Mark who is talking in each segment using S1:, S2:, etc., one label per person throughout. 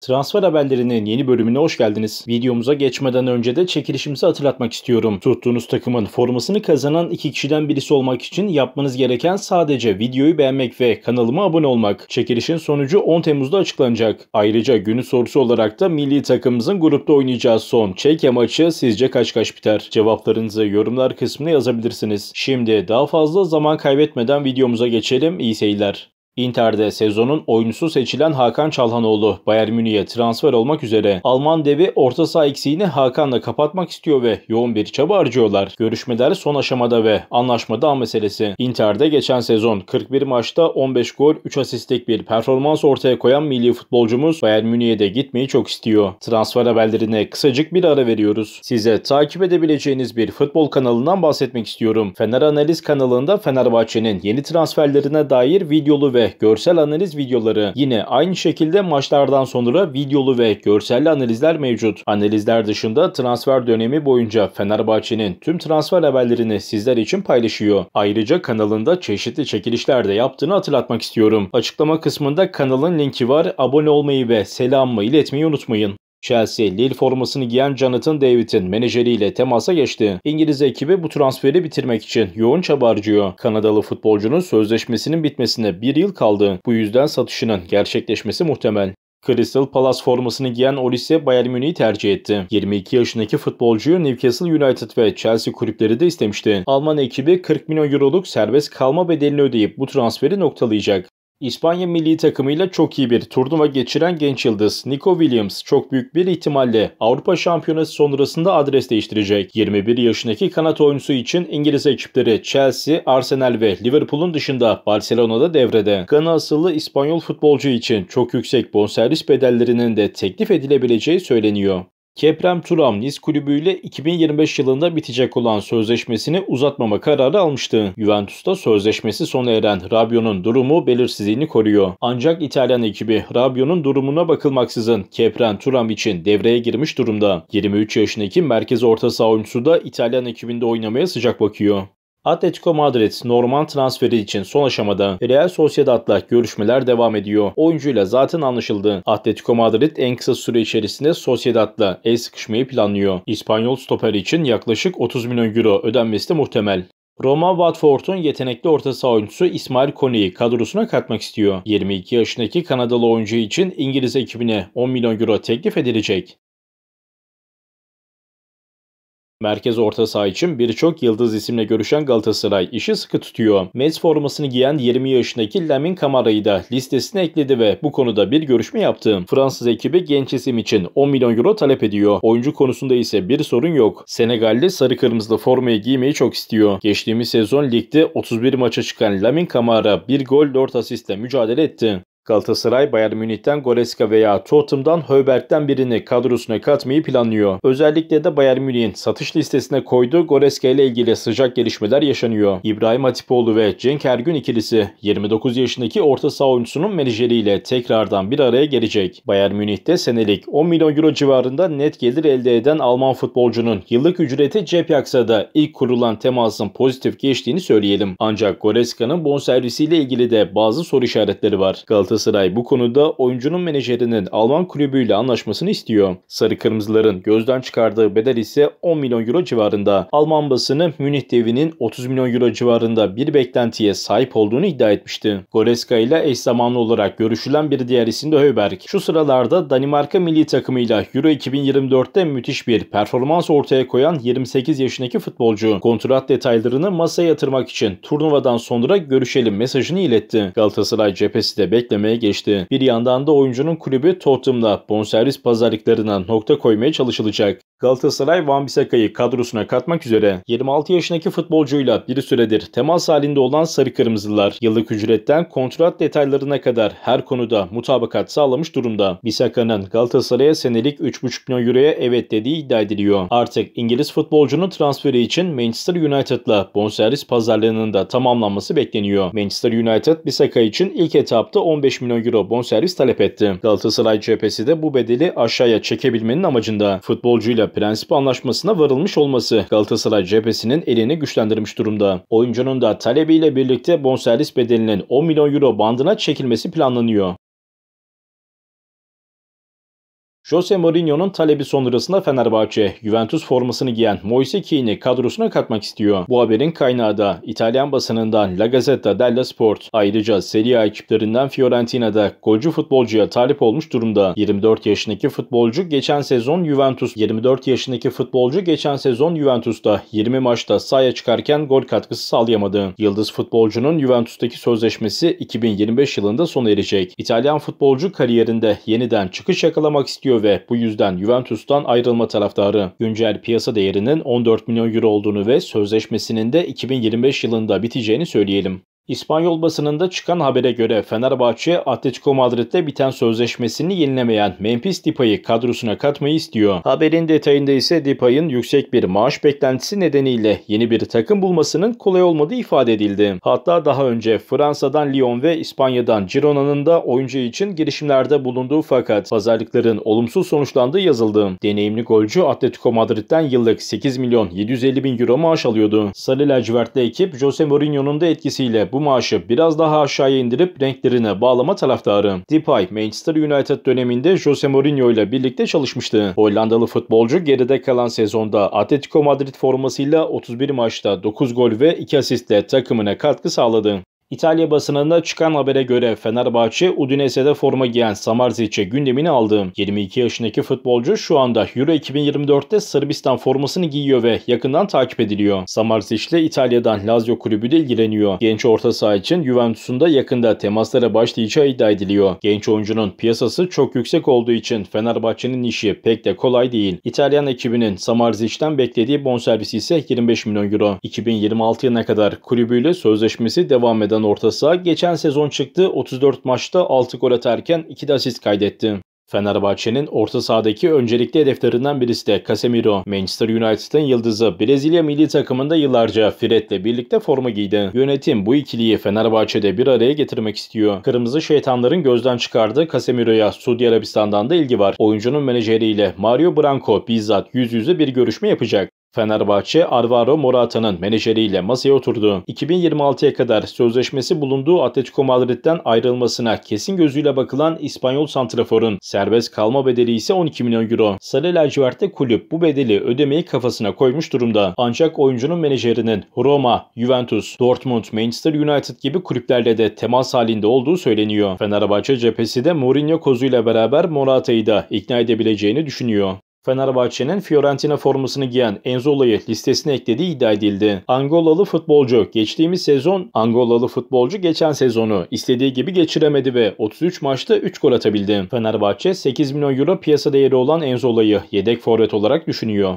S1: Transfer haberlerinin yeni bölümüne hoş geldiniz. Videomuza geçmeden önce de çekilişimizi hatırlatmak istiyorum. Tuttuğunuz takımın formasını kazanan iki kişiden birisi olmak için yapmanız gereken sadece videoyu beğenmek ve kanalıma abone olmak. Çekilişin sonucu 10 Temmuz'da açıklanacak. Ayrıca günün sorusu olarak da milli takımımızın grupta oynayacağı son Çekya maçı sizce kaç kaç biter? Cevaplarınızı yorumlar kısmına yazabilirsiniz. Şimdi daha fazla zaman kaybetmeden videomuza geçelim. İyi seyirler. Inter'de sezonun oyuncusu seçilen Hakan Çalhanoğlu, Bayern Münih'e transfer olmak üzere Alman devi orta saha eksiğini Hakan'la kapatmak istiyor ve yoğun bir çaba harcıyorlar. Görüşmeler son aşamada ve anlaşma dağ meselesi. Inter'de geçen sezon 41 maçta 15 gol 3 asistlik bir performans ortaya koyan milli futbolcumuz Bayern Münih'e de gitmeyi çok istiyor. Transfer haberlerine kısacık bir ara veriyoruz. Size takip edebileceğiniz bir futbol kanalından bahsetmek istiyorum. Fener Analiz kanalında Fenerbahçe'nin yeni transferlerine dair videolu ve görsel analiz videoları yine aynı şekilde maçlardan sonra videolu ve görselli analizler mevcut. Analizler dışında transfer dönemi boyunca Fenerbahçe'nin tüm transfer haberlerini sizler için paylaşıyor. Ayrıca kanalında çeşitli çekilişler de yaptığını hatırlatmak istiyorum. Açıklama kısmında kanalın linki var. Abone olmayı ve selamımı iletmeyi unutmayın. Chelsea, Lille formasını giyen Jonathan David'in menajeriyle temasa geçti. İngiliz ekibi bu transferi bitirmek için yoğun çaba harcıyor. Kanadalı futbolcunun sözleşmesinin bitmesine bir yıl kaldı. Bu yüzden satışının gerçekleşmesi muhtemel. Crystal Palace formasını giyen Olise Bayern Münih'i tercih etti. 22 yaşındaki futbolcuyu Newcastle United ve Chelsea kulüpleri de istemişti. Alman ekibi 40 milyon euroluk serbest kalma bedelini ödeyip bu transferi noktalayacak. İspanya milli takımıyla çok iyi bir turnuva geçiren genç yıldız Nico Williams çok büyük bir ihtimalle Avrupa Şampiyonası sonrasında adres değiştirecek. 21 yaşındaki kanat oyuncusu için İngiliz ekipleri Chelsea, Arsenal ve Liverpool'un dışında Barcelona'da devrede. Gana asıllı İspanyol futbolcu için çok yüksek bonservis bedellerinin de teklif edilebileceği söyleniyor. Keprem Turam Nice kulübüyle 2025 yılında bitecek olan sözleşmesini uzatmama kararı almıştı. Juventus'ta sözleşmesi sona eren Rabionun durumu belirsizliğini koruyor. Ancak İtalyan ekibi Rabionun durumuna bakılmaksızın Keprem Turam için devreye girmiş durumda. 23 yaşındaki merkez orta saha oyuncusu da İtalyan ekibinde oynamaya sıcak bakıyor. Atletico Madrid Norman transferi için son aşamada Real Sociedad'la görüşmeler devam ediyor. Oyuncuyla zaten anlaşıldı. Atletico Madrid en kısa süre içerisinde Sociedad'la el sıkışmayı planlıyor. İspanyol stoper için yaklaşık 30 milyon euro ödenmesi de muhtemel. Roma Watford'un yetenekli orta saha oyuncusu İsmail Kone'yi kadrosuna katmak istiyor. 22 yaşındaki Kanadalı oyuncu için İngiliz ekibine 10 milyon euro teklif edilecek. Merkez orta saha için birçok yıldız isimle görüşen Galatasaray işi sıkı tutuyor. Mets formasını giyen 20 yaşındaki Lamin Kamara'yı da listesine ekledi ve bu konuda bir görüşme yaptı. Fransız ekibi genç isim için 10 milyon euro talep ediyor. Oyuncu konusunda ise bir sorun yok. Senegalli sarı kırmızılı formayı giymeyi çok istiyor. Geçtiğimiz sezon ligde 31 maça çıkan Lamin Kamara bir gol 4 asistle mücadele etti. Galatasaray, Bayern Münih'ten Goreska veya Tottenham'dan Höbert'ten birini kadrosuna katmayı planlıyor. Özellikle de Bayern Münih'in satış listesine koyduğu Goreska ile ilgili sıcak gelişmeler yaşanıyor. İbrahim Atipoğlu ve Cenk Ergün ikilisi 29 yaşındaki orta saha oyuncusunun menajeriyle tekrardan bir araya gelecek. Bayern Münih'te senelik 10 milyon euro civarında net gelir elde eden Alman futbolcunun yıllık ücreti cep yaksa da ilk kurulan temasın pozitif geçtiğini söyleyelim. Ancak Goreska'nın bonservisiyle ilgili de bazı soru işaretleri var. Galatasaray Galatasaray bu konuda oyuncunun menajerinin Alman kulübüyle anlaşmasını istiyor. Sarı Kırmızıların gözden çıkardığı bedel ise 10 milyon euro civarında. Alman basını Münih devinin 30 milyon euro civarında bir beklentiye sahip olduğunu iddia etmişti. Goreska ile eş zamanlı olarak görüşülen bir diğer isim de Höberg. Şu sıralarda Danimarka milli takımıyla Euro 2024'te müthiş bir performans ortaya koyan 28 yaşındaki futbolcu kontrat detaylarını masaya yatırmak için turnuvadan sonra görüşelim mesajını iletti. Galatasaray cephesi de beklemiyor ödemeye geçti. Bir yandan da oyuncunun kulübü Tottenham'da bonservis pazarlıklarına nokta koymaya çalışılacak. Galatasaray Van Bissaka'yı kadrosuna katmak üzere 26 yaşındaki futbolcuyla bir süredir temas halinde olan Sarı Kırmızılar yıllık ücretten kontrat detaylarına kadar her konuda mutabakat sağlamış durumda. Bissaka'nın Galatasaray'a senelik 3,5 milyon euroya evet dediği iddia ediliyor. Artık İngiliz futbolcunun transferi için Manchester United'la bonservis pazarlığının da tamamlanması bekleniyor. Manchester United Bissaka için ilk etapta 15 milyon euro bonservis talep etti. Galatasaray cephesi de bu bedeli aşağıya çekebilmenin amacında futbolcuyla prensipi anlaşmasına varılmış olması Galatasaray cephesinin elini güçlendirmiş durumda. Oyuncunun da talebiyle birlikte bonservis bedelinin 10 milyon euro bandına çekilmesi planlanıyor. Jose Mourinho'nun talebi sonrasında Fenerbahçe, Juventus formasını giyen Moise Keane'i kadrosuna katmak istiyor. Bu haberin kaynağı da İtalyan basınından La Gazzetta della Sport. Ayrıca Serie A ekiplerinden Fiorentina'da golcü futbolcuya talip olmuş durumda. 24 yaşındaki futbolcu geçen sezon Juventus 24 yaşındaki futbolcu geçen sezon Juventus'ta 20 maçta sahaya çıkarken gol katkısı sağlayamadı. Yıldız futbolcunun Juventus'taki sözleşmesi 2025 yılında sona erecek. İtalyan futbolcu kariyerinde yeniden çıkış yakalamak istiyor istiyor ve bu yüzden Juventus'tan ayrılma taraftarı. Güncel piyasa değerinin 14 milyon euro olduğunu ve sözleşmesinin de 2025 yılında biteceğini söyleyelim. İspanyol basınında çıkan habere göre Fenerbahçe, Atletico Madrid'de biten sözleşmesini yenilemeyen Memphis Depay'ı kadrosuna katmayı istiyor. Haberin detayında ise Depay'ın yüksek bir maaş beklentisi nedeniyle yeni bir takım bulmasının kolay olmadığı ifade edildi. Hatta daha önce Fransa'dan Lyon ve İspanya'dan Girona'nın da oyuncu için girişimlerde bulunduğu fakat pazarlıkların olumsuz sonuçlandığı yazıldı. Deneyimli golcü Atletico Madrid'den yıllık 8 milyon 750 bin euro maaş alıyordu. Sarı lacivertli ekip Jose Mourinho'nun da etkisiyle bu bu maaşı biraz daha aşağıya indirip renklerine bağlama taraftarı. Depay, Manchester United döneminde Jose Mourinho ile birlikte çalışmıştı. Hollandalı futbolcu geride kalan sezonda Atletico Madrid formasıyla 31 maçta 9 gol ve 2 asistle takımına katkı sağladı. İtalya basınında çıkan habere göre Fenerbahçe Udinese'de forma giyen Samarzic'e gündemini aldı. 22 yaşındaki futbolcu şu anda Euro 2024'te Sırbistan formasını giyiyor ve yakından takip ediliyor. Samarzic ile İtalya'dan Lazio kulübü de ilgileniyor. Genç orta saha için Juventus'un da yakında temaslara başlayacağı iddia ediliyor. Genç oyuncunun piyasası çok yüksek olduğu için Fenerbahçe'nin işi pek de kolay değil. İtalyan ekibinin Samarzic'ten beklediği bonservisi ise 25 milyon euro. 2026 yılına kadar kulübüyle sözleşmesi devam eden Yunanistan orta saha geçen sezon çıktı 34 maçta 6 gol atarken 2 de asist kaydetti. Fenerbahçe'nin orta sahadaki öncelikli hedeflerinden birisi de Casemiro. Manchester United'ın yıldızı Brezilya milli takımında yıllarca Fred'le birlikte forma giydi. Yönetim bu ikiliyi Fenerbahçe'de bir araya getirmek istiyor. Kırmızı şeytanların gözden çıkardığı Casemiro'ya Suudi Arabistan'dan da ilgi var. Oyuncunun menajeriyle Mario Branco bizzat yüz yüze bir görüşme yapacak. Fenerbahçe, Arvaro Morata'nın menajeriyle masaya oturdu. 2026'ya kadar sözleşmesi bulunduğu Atletico Madrid'den ayrılmasına kesin gözüyle bakılan İspanyol Santrafor'un serbest kalma bedeli ise 12 milyon euro. Sarı lacivertte kulüp bu bedeli ödemeyi kafasına koymuş durumda. Ancak oyuncunun menajerinin Roma, Juventus, Dortmund, Manchester United gibi kulüplerle de temas halinde olduğu söyleniyor. Fenerbahçe cephesi de Mourinho kozuyla beraber Morata'yı da ikna edebileceğini düşünüyor. Fenerbahçe'nin Fiorentina formasını giyen Enzola'yı listesine eklediği iddia edildi. Angolalı futbolcu geçtiğimiz sezon Angolalı futbolcu geçen sezonu istediği gibi geçiremedi ve 33 maçta 3 gol atabildi. Fenerbahçe 8 milyon euro piyasa değeri olan Enzola'yı yedek forvet olarak düşünüyor.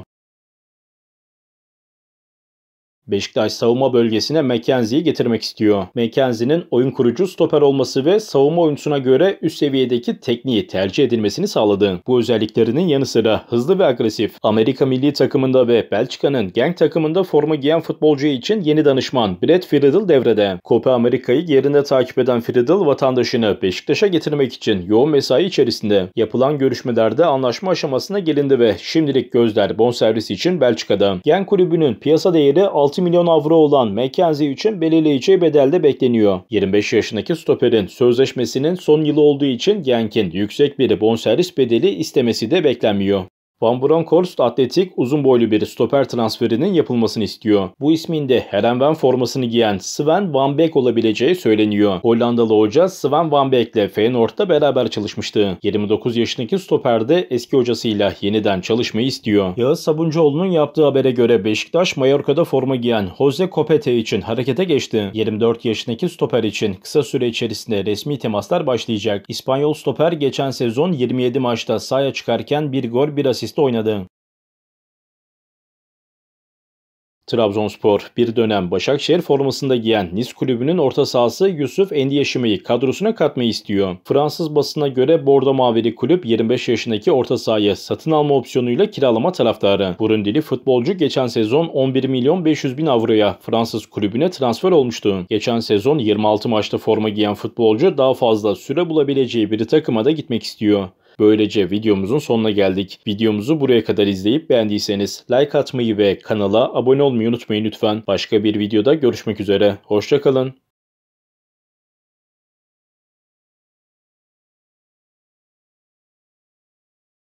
S1: Beşiktaş savunma bölgesine McKenzie'yi getirmek istiyor. McKenzie'nin oyun kurucu stoper olması ve savunma oyuncusuna göre üst seviyedeki tekniği tercih edilmesini sağladı. Bu özelliklerinin yanı sıra hızlı ve agresif. Amerika milli takımında ve Belçika'nın genç takımında forma giyen futbolcu için yeni danışman Brett Friedel devrede. Copa Amerika'yı yerinde takip eden Friedel vatandaşını Beşiktaş'a getirmek için yoğun mesai içerisinde. Yapılan görüşmelerde anlaşma aşamasına gelindi ve şimdilik gözler bonservisi için Belçika'da. Genk kulübünün piyasa değeri 6 2 milyon avro olan McKenzie için belirleyici bedel bekleniyor. 25 yaşındaki stoperin sözleşmesinin son yılı olduğu için Genk'in yüksek bir bonservis bedeli istemesi de beklenmiyor. Van Bronckhorst atletik uzun boylu bir stoper transferinin yapılmasını istiyor. Bu ismin de Herenven formasını giyen Sven Van Beek olabileceği söyleniyor. Hollandalı hoca Sven Van Beek ile Feyenoord'da beraber çalışmıştı. 29 yaşındaki stoper de eski hocasıyla yeniden çalışmayı istiyor. Yağız Sabuncuoğlu'nun yaptığı habere göre Beşiktaş Mallorca'da forma giyen Jose Copete için harekete geçti. 24 yaşındaki stoper için kısa süre içerisinde resmi temaslar başlayacak. İspanyol stoper geçen sezon 27 maçta sahaya çıkarken bir gol bir asist solist oynadı. Trabzonspor bir dönem Başakşehir formasında giyen Nice kulübünün orta sahası Yusuf Endiyeşime'yi kadrosuna katmayı istiyor. Fransız basına göre Bordo Mavili kulüp 25 yaşındaki orta sahayı satın alma opsiyonuyla kiralama taraftarı. Burundili futbolcu geçen sezon 11 milyon 500 bin avroya Fransız kulübüne transfer olmuştu. Geçen sezon 26 maçta forma giyen futbolcu daha fazla süre bulabileceği bir takıma da gitmek istiyor. Böylece videomuzun sonuna geldik. Videomuzu buraya kadar izleyip beğendiyseniz like atmayı ve kanala abone olmayı unutmayın lütfen. Başka bir videoda görüşmek üzere. Hoşçakalın.